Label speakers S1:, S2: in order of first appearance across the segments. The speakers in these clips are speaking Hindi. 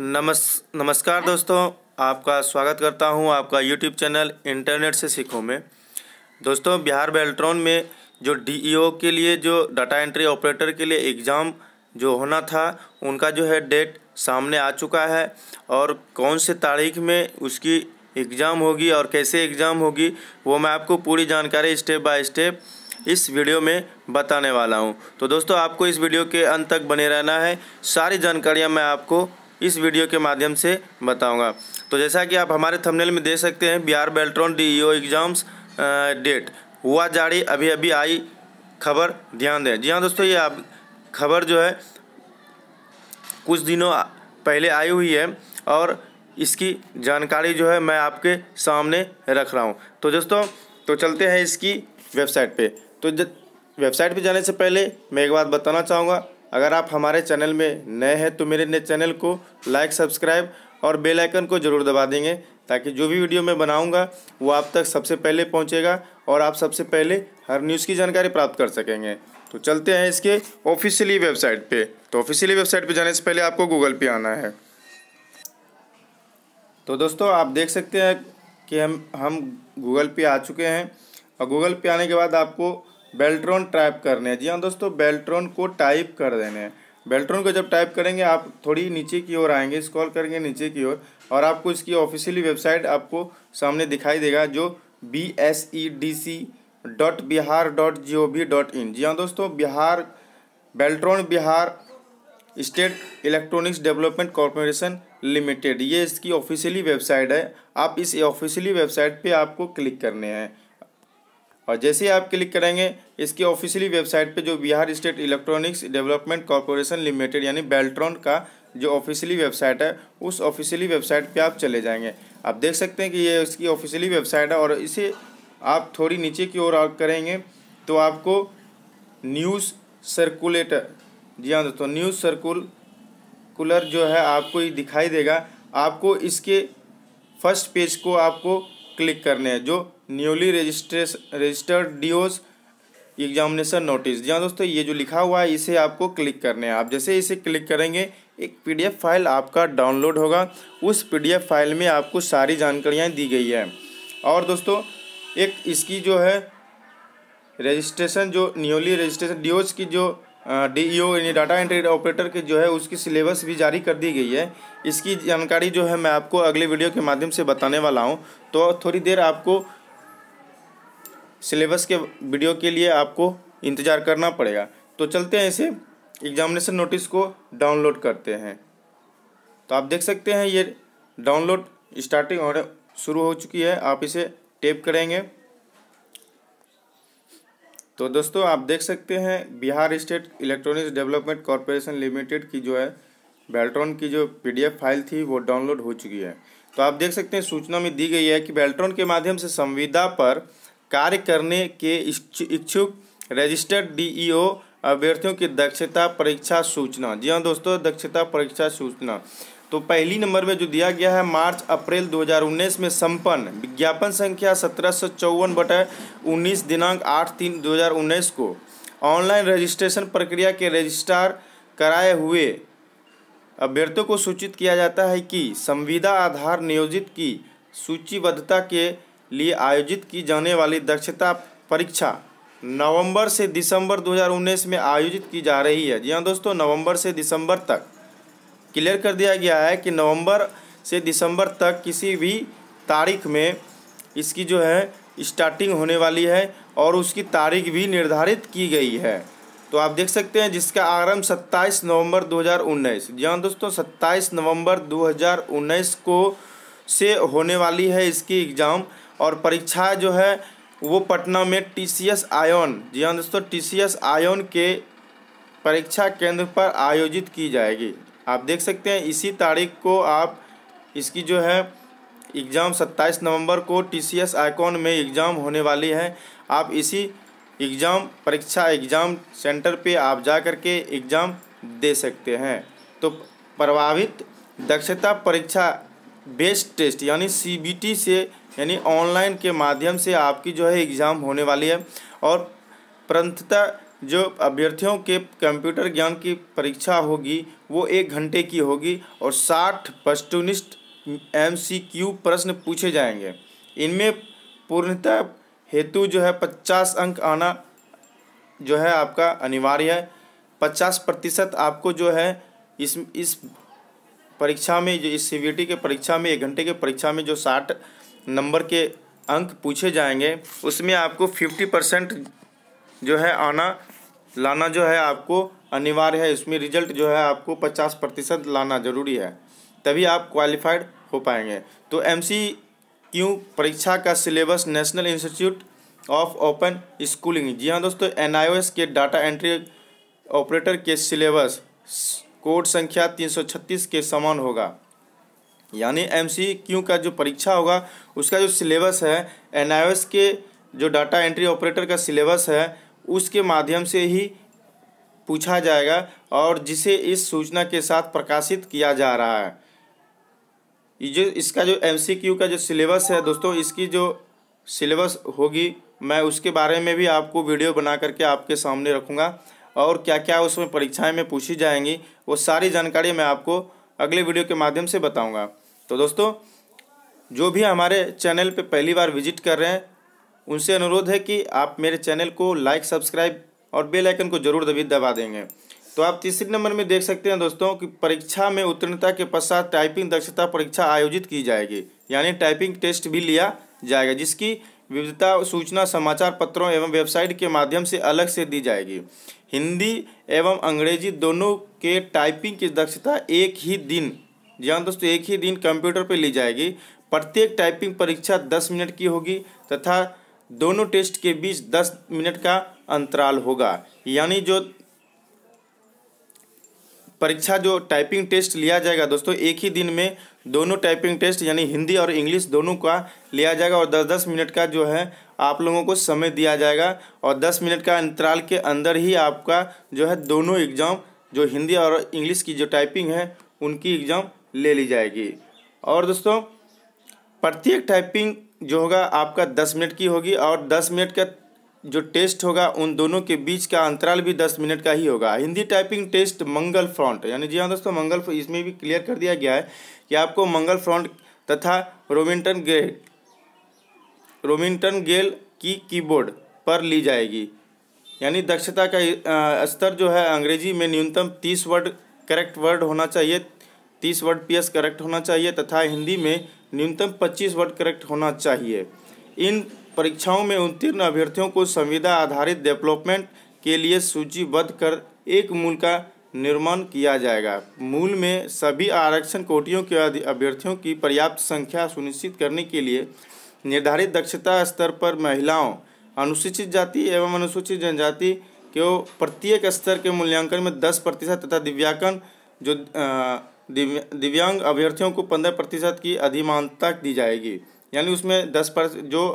S1: नमस् नमस्कार दोस्तों आपका स्वागत करता हूं आपका यूट्यूब चैनल इंटरनेट से सीखो में दोस्तों बिहार बेल्ट्रॉन में जो डीईओ e के लिए जो डाटा एंट्री ऑपरेटर के लिए एग्ज़ाम जो होना था उनका जो है डेट सामने आ चुका है और कौन से तारीख में उसकी एग्ज़ाम होगी और कैसे एग्ज़ाम होगी वो मैं आपको पूरी जानकारी स्टेप बाय स्टेप इस वीडियो में बताने वाला हूँ तो दोस्तों आपको इस वीडियो के अंत तक बने रहना है सारी जानकारियाँ मैं आपको इस वीडियो के माध्यम से बताऊँगा तो जैसा कि आप हमारे थंबनेल में देख सकते हैं Bihar Beltron DEO exams date हुआ जारी अभी अभी आई खबर ध्यान दें जी हाँ दोस्तों ये आप खबर जो है कुछ दिनों पहले आई हुई है और इसकी जानकारी जो है मैं आपके सामने रख रहा हूँ तो दोस्तों तो चलते हैं इसकी वेबसाइट पे तो वेबसाइट पर जाने से पहले मैं एक बात बताना चाहूँगा अगर आप हमारे चैनल में नए हैं तो मेरे नए चैनल को लाइक सब्सक्राइब और बेल आइकन को ज़रूर दबा देंगे ताकि जो भी वीडियो मैं बनाऊंगा वो आप तक सबसे पहले पहुंचेगा और आप सबसे पहले हर न्यूज़ की जानकारी प्राप्त कर सकेंगे तो चलते हैं इसके ऑफिशियली वेबसाइट पे तो ऑफिशियली वेबसाइट पे जाने से पहले आपको गूगल पे आना है तो दोस्तों आप देख सकते हैं कि हम हम गूगल पे आ चुके हैं और गूगल पे आने के बाद आपको बेल्ट्रॉन टाइप करने हैं जी हाँ दोस्तों बेल्ट्रॉन को टाइप कर देने हैं बेल्ट्रॉन को जब टाइप करेंगे आप थोड़ी नीचे की ओर आएंगे स्क्रॉल करेंगे नीचे की ओर और आपको इसकी ऑफिशियली वेबसाइट आपको सामने दिखाई देगा जो B S E D C dot Bihar dot G O V dot in जी हाँ दोस्तों Bihar Beltron Bihar state electronics development corporation limited ये इसकी ऑफिशियली वेबसाइट है आप इस ऑफिशियली वेबसाइट पे आपको क्लिक करने हैं और जैसे ही आप क्लिक करेंगे इसकी ऑफिशियली वेबसाइट पे जो Bihar state electronics development corporation limited यानी बेल्ट्रॉन का जो ऑफिशियली वेबसाइट है उस ऑफिशियली वेबसाइट पे आप चले जाएंगे आप देख सकते हैं कि ये इसकी ऑफिशियली वेबसाइट है और इसे आप थोड़ी नीचे की ओर करेंगे तो आपको न्यूज़ सर्कुलेटर जी हाँ दोस्तों न्यूज़ सर्कुल कूलर जो है आपको ये दिखाई देगा आपको इसके फर्स्ट पेज को आपको क्लिक करने हैं जो न्यूली रजिस्ट्रेस रजिस्टर्ड ओज एग्जामिनेशन नोटिस जी हाँ दोस्तों ये जो लिखा हुआ है इसे आपको क्लिक करने है आप जैसे इसे क्लिक करेंगे एक पीडीएफ फाइल आपका डाउनलोड होगा उस पीडीएफ फाइल में आपको सारी जानकारियाँ दी गई है और दोस्तों एक इसकी जो है रजिस्ट्रेशन जो न्यूली रजिस्ट्रेशन डी की जो डी ई e यानी डाटा एंट्री ऑपरेटर की जो है उसकी सिलेबस भी जारी कर दी गई है इसकी जानकारी जो है मैं आपको अगले वीडियो के माध्यम से बताने वाला हूँ तो थोड़ी देर आपको सिलेबस के वीडियो के लिए आपको इंतज़ार करना पड़ेगा तो चलते हैं इसे एग्जामिनेशन नोटिस को डाउनलोड करते हैं तो आप देख सकते हैं ये डाउनलोड स्टार्टिंग और शुरू हो चुकी है आप इसे टेप करेंगे तो दोस्तों आप देख सकते हैं Bihar state electronics development corporation limited की जो है बेल्ट्रॉन की जो पीडीएफ फाइल थी वो डाउनलोड हो चुकी है तो आप देख सकते हैं सूचना में दी गई है कि बेल्ट्रॉन के माध्यम से संविदा पर कार्य करने के इच्छुक रजिस्टर्ड डीईओ अभ्यर्थियों की दक्षता परीक्षा सूचना जी हाँ दोस्तों दक्षता परीक्षा सूचना तो पहली नंबर में जो दिया गया है मार्च अप्रैल 2019 में संपन्न विज्ञापन संख्या सत्रह सौ चौवन बटे उन्नीस दिनांक आठ तीन दो को ऑनलाइन रजिस्ट्रेशन प्रक्रिया के रजिस्ट्रार कराए हुए अभ्यर्थियों को सूचित किया जाता है कि संविदा आधार नियोजित की सूचीबद्धता के लिए आयोजित की जाने वाली दक्षता परीक्षा नवंबर से दिसंबर 2019 में आयोजित की जा रही है जी हाँ दोस्तों नवंबर से दिसंबर तक क्लियर कर दिया गया है कि नवंबर से दिसंबर तक किसी भी तारीख में इसकी जो है स्टार्टिंग होने वाली है और उसकी तारीख भी निर्धारित की गई है तो आप देख सकते हैं जिसका आरंभ 27 नवंबर 2019 जी हाँ दोस्तों 27 नवंबर 2019 को से होने वाली है इसकी एग्ज़ाम और परीक्षा जो है वो पटना में टी सी एस आयोन जी हाँ दोस्तों टी सी एस आयोन के परीक्षा केंद्र पर आयोजित की जाएगी आप देख सकते हैं इसी तारीख को आप इसकी जो है एग्ज़ाम 27 नवंबर को टी सी एस आइकॉन में एग्ज़ाम होने वाली है आप इसी एग्ज़ाम परीक्षा एग्ज़ाम सेंटर पे आप जा कर के एग्ज़ाम दे सकते हैं तो प्रभावित दक्षता परीक्षा बेस्ट टेस्ट यानी सी बी टी से यानी ऑनलाइन के माध्यम से आपकी जो है एग्ज़ाम होने वाली है और प्रंथता जो अभ्यर्थियों के कंप्यूटर ज्ञान की परीक्षा होगी वो एक घंटे की होगी और साठ पश्चुनिस्ट एम प्रश्न पूछे जाएंगे इनमें पूर्णतः हेतु जो है पचास अंक आना जो है आपका अनिवार्य है पचास प्रतिशत आपको जो है इस इस परीक्षा में जो इस सी के परीक्षा में एक घंटे के परीक्षा में जो साठ नंबर के अंक पूछे जाएंगे उसमें आपको फिफ्टी परसेंट जो है आना लाना जो है आपको अनिवार्य है इसमें रिजल्ट जो है आपको पचास प्रतिशत लाना ज़रूरी है तभी आप क्वालिफाइड हो पाएंगे तो एम क्यू परीक्षा का syllabus national institute of open schooling जी हाँ दोस्तों एन के डाटा एंट्री ऑपरेटर के सिलेबस कोड संख्या 336 के समान होगा यानी एमसीक्यू का जो परीक्षा होगा उसका जो सिलेबस है एन के जो डाटा एंट्री ऑपरेटर का सिलेबस है उसके माध्यम से ही पूछा जाएगा और जिसे इस सूचना के साथ प्रकाशित किया जा रहा है ये जो इसका जो एमसीक्यू का जो सिलेबस है दोस्तों इसकी जो सिलेबस होगी मैं उसके बारे में भी आपको वीडियो बना करके आपके सामने रखूँगा और क्या क्या उसमें परीक्षाएं में पूछी जाएंगी वो सारी जानकारी मैं आपको अगले वीडियो के माध्यम से बताऊँगा तो दोस्तों जो भी हमारे चैनल पे पहली बार विजिट कर रहे हैं उनसे अनुरोध है कि आप मेरे चैनल को लाइक सब्सक्राइब और बेल आइकन को जरूर दबी दबा देंगे तो आप तीसरे नंबर में देख सकते हैं दोस्तों कि परीक्षा में उत्तीर्णता के पश्चात टाइपिंग दक्षता परीक्षा आयोजित की जाएगी यानी टाइपिंग टेस्ट भी लिया जाएगा जिसकी विविधता सूचना समाचार पत्रों एवं वेबसाइट के माध्यम से अलग से दी जाएगी हिंदी एवं अंग्रेजी दोनों के टाइपिंग की दक्षता एक ही दिन जी हाँ दोस्तों एक ही दिन कंप्यूटर पर ली जाएगी प्रत्येक टाइपिंग परीक्षा दस मिनट की होगी तथा दोनों टेस्ट के बीच दस मिनट का अंतराल होगा यानी जो परीक्षा जो टाइपिंग टेस्ट लिया जाएगा दोस्तों एक ही दिन में दोनों टाइपिंग टेस्ट यानी हिंदी और इंग्लिश दोनों का लिया जाएगा और दस दस मिनट का जो है आप लोगों को समय दिया जाएगा और दस मिनट का अंतराल के अंदर ही आपका जो है दोनों एग्ज़ाम जो हिंदी और इंग्लिश की जो टाइपिंग है उनकी एग्ज़ाम ले ली जाएगी और दोस्तों प्रत्येक टाइपिंग जो होगा आपका दस मिनट की होगी और दस मिनट का जो टेस्ट होगा उन दोनों के बीच का अंतराल भी दस मिनट का ही होगा Hindi typing test Mangal font यानी जी हाँ दोस्तों मंगल इसमें भी क्लियर कर दिया गया है कि आपको मंगल फ्रंट तथा रोमिंटन गे रोमिंटन गेल की कीबोर्ड पर ली जाएगी यानी दक्षता का स्तर जो है अंग्रेजी में न्यूनतम तीस वर्ड करेक्ट वर्ड होना चाहिए तीस वर्ड पीएस करेक्ट होना चाहिए तथा हिंदी में न्यूनतम पच्चीस वर्ड करेक्ट होना चाहिए इन परीक्षाओं में उत्तीर्ण अभ्यर्थियों को संविदा आधारित डेवलपमेंट के लिए सूचीबद्ध कर एक मूल का निर्माण किया जाएगा मूल में सभी आरक्षण कोटियों के अभ्यर्थियों की पर्याप्त संख्या सुनिश्चित करने के लिए निर्धारित दक्षता स्तर पर महिलाओं अनुसूचित जाति एवं अनुसूचित जनजाति के प्रत्येक स्तर के मूल्यांकन में दस प्रतिशत तथा दिव्यांगन जो दिव्यांग अभ्यर्थियों को पंद्रह प्रतिशत की अधिमानता दी जाएगी यानी उसमें दस पर जो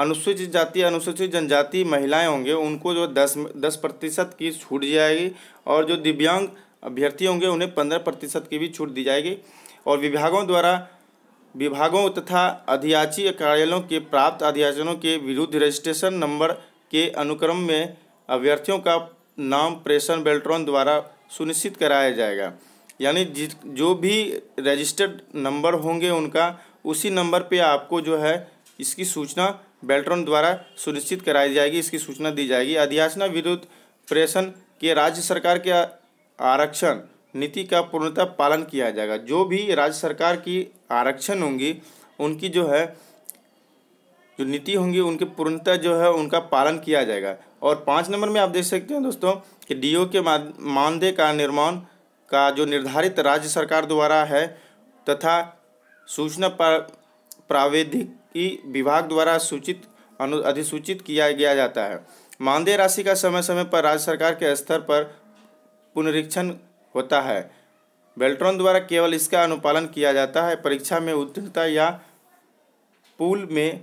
S1: अनुसूचित जाति अनुसूचित जनजाति महिलाएं होंगे उनको जो दस दस प्रतिशत की छूट दी जाएगी और जो दिव्यांग अभ्यर्थी होंगे उन्हें पंद्रह प्रतिशत की भी छूट दी जाएगी और विभागों द्वारा विभागों तथा अधियाची कार्यालयों के प्राप्त अधियाचनों के विरुद्ध रजिस्ट्रेशन नंबर के अनुक्रम में अभ्यर्थियों का नाम प्रेशन बेल्ट्रॉन द्वारा सुनिश्चित कराया जाएगा यानी जो भी रजिस्टर्ड नंबर होंगे उनका उसी नंबर पे आपको जो है इसकी सूचना बेल्ट्रॉन द्वारा सुनिश्चित कराई जाएगी इसकी सूचना दी जाएगी अध्याचना विरुद्ध प्रेषण के राज्य सरकार के आरक्षण नीति का पूर्णतः पालन किया जाएगा जो भी राज्य सरकार की आरक्षण होंगी उनकी जो है जो नीति होंगी उनके पूर्णतः जो है उनका पालन किया जाएगा और पाँच नंबर में आप देख सकते हैं दोस्तों कि डीओ के मानदेय का निर्माण का जो निर्धारित राज्य सरकार द्वारा है तथा सूचना प्राविधिकी विभाग द्वारा सूचित अनु अधिसूचित किया गया जाता है मानदेय राशि का समय समय पर राज्य सरकार के स्तर पर पुनरीक्षण होता है बेल्ट्रॉन द्वारा केवल इसका अनुपालन किया जाता है परीक्षा में उत्तीर्णता या पूल में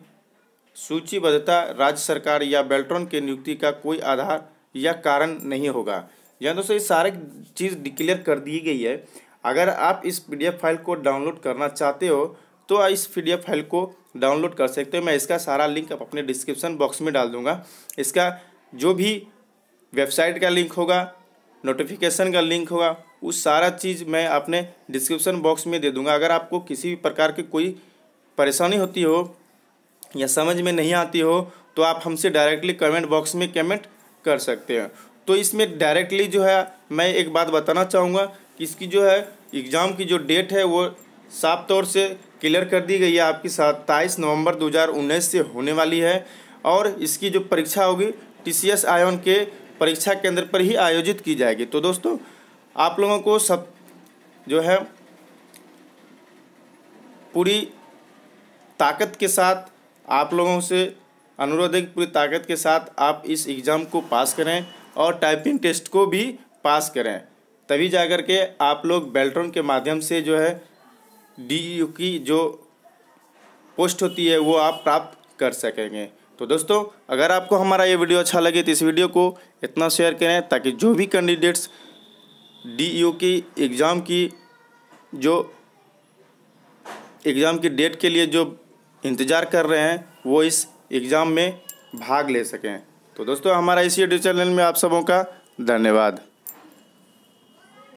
S1: सूचीबद्धता राज्य सरकार या बेल्ट्रॉन के नियुक्ति का कोई आधार या कारण नहीं होगा या दोस्तों ये सारे चीज़ डिक्लेयर कर दी गई है अगर आप इस पी फाइल को डाउनलोड करना चाहते हो तो इस पी फाइल को डाउनलोड कर सकते हो मैं इसका सारा लिंक आप अपने डिस्क्रिप्शन बॉक्स में डाल दूंगा इसका जो भी वेबसाइट का लिंक होगा नोटिफिकेशन का लिंक होगा उस सारा चीज़ मैं अपने डिस्क्रिप्शन बॉक्स में दे दूँगा अगर आपको किसी भी प्रकार की कोई परेशानी होती हो या समझ में नहीं आती हो तो आप हमसे डायरेक्टली कमेंट बॉक्स में कमेंट कर सकते हैं तो इसमें डायरेक्टली जो है मैं एक बात बताना चाहूँगा कि इसकी जो है एग्ज़ाम की जो डेट है वो साफ तौर से क्लियर कर दी गई है आपकी सत्ताईस नवंबर 2019 से होने वाली है और इसकी जो परीक्षा होगी टी सी एस आयोन के परीक्षा केंद्र पर ही आयोजित की जाएगी तो दोस्तों आप लोगों को सब जो है पूरी ताकत के साथ आप लोगों से अनुरोध है कि पूरी ताकत के साथ आप इस एग्ज़ाम को पास करें और टाइपिंग टेस्ट को भी पास करें तभी जा कर के आप लोग बेल्ट्रॉन के माध्यम से जो है डी की जो पोस्ट होती है वो आप प्राप्त कर सकेंगे तो दोस्तों अगर आपको हमारा ये वीडियो अच्छा लगे तो इस वीडियो को इतना शेयर करें ताकि जो भी कैंडिडेट्स डी की एग्ज़ाम की जो एग्ज़ाम की डेट के लिए जो इंतज़ार कर रहे हैं वो इस एग्ज़ाम में भाग ले सकें तो दोस्तों हमारा इसी यूट्यूब चैनल में आप सबों का धन्यवाद